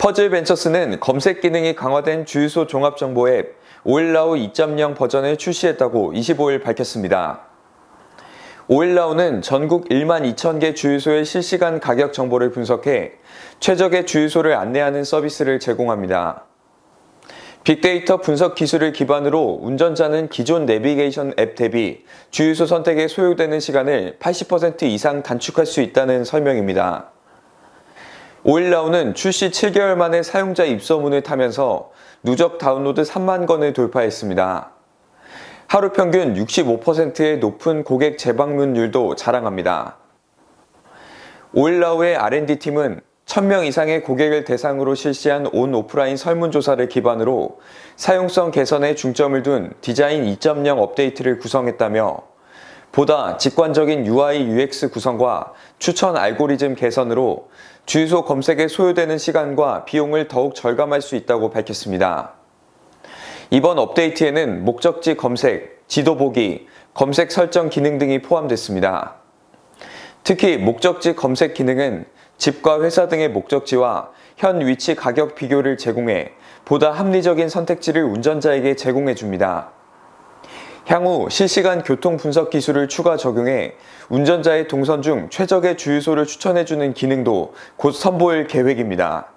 퍼즐 벤처스는 검색 기능이 강화된 주유소 종합정보 앱 오일라우 2.0 버전을 출시했다고 25일 밝혔습니다. 오일라우는 전국 1만 2천 개 주유소의 실시간 가격 정보를 분석해 최적의 주유소를 안내하는 서비스를 제공합니다. 빅데이터 분석 기술을 기반으로 운전자는 기존 내비게이션 앱 대비 주유소 선택에 소요되는 시간을 80% 이상 단축할 수 있다는 설명입니다. 오일라운은 출시 7개월 만에 사용자 입소문을 타면서 누적 다운로드 3만 건을 돌파했습니다. 하루 평균 65%의 높은 고객 재방문율도 자랑합니다. 오일라우의 R&D팀은 1000명 이상의 고객을 대상으로 실시한 온 오프라인 설문조사를 기반으로 사용성 개선에 중점을 둔 디자인 2.0 업데이트를 구성했다며 보다 직관적인 UI UX 구성과 추천 알고리즘 개선으로 주유소 검색에 소요되는 시간과 비용을 더욱 절감할 수 있다고 밝혔습니다. 이번 업데이트에는 목적지 검색, 지도 보기, 검색 설정 기능 등이 포함됐습니다. 특히 목적지 검색 기능은 집과 회사 등의 목적지와 현 위치 가격 비교를 제공해 보다 합리적인 선택지를 운전자에게 제공해 줍니다. 향후 실시간 교통 분석 기술을 추가 적용해 운전자의 동선 중 최적의 주유소를 추천해주는 기능도 곧 선보일 계획입니다.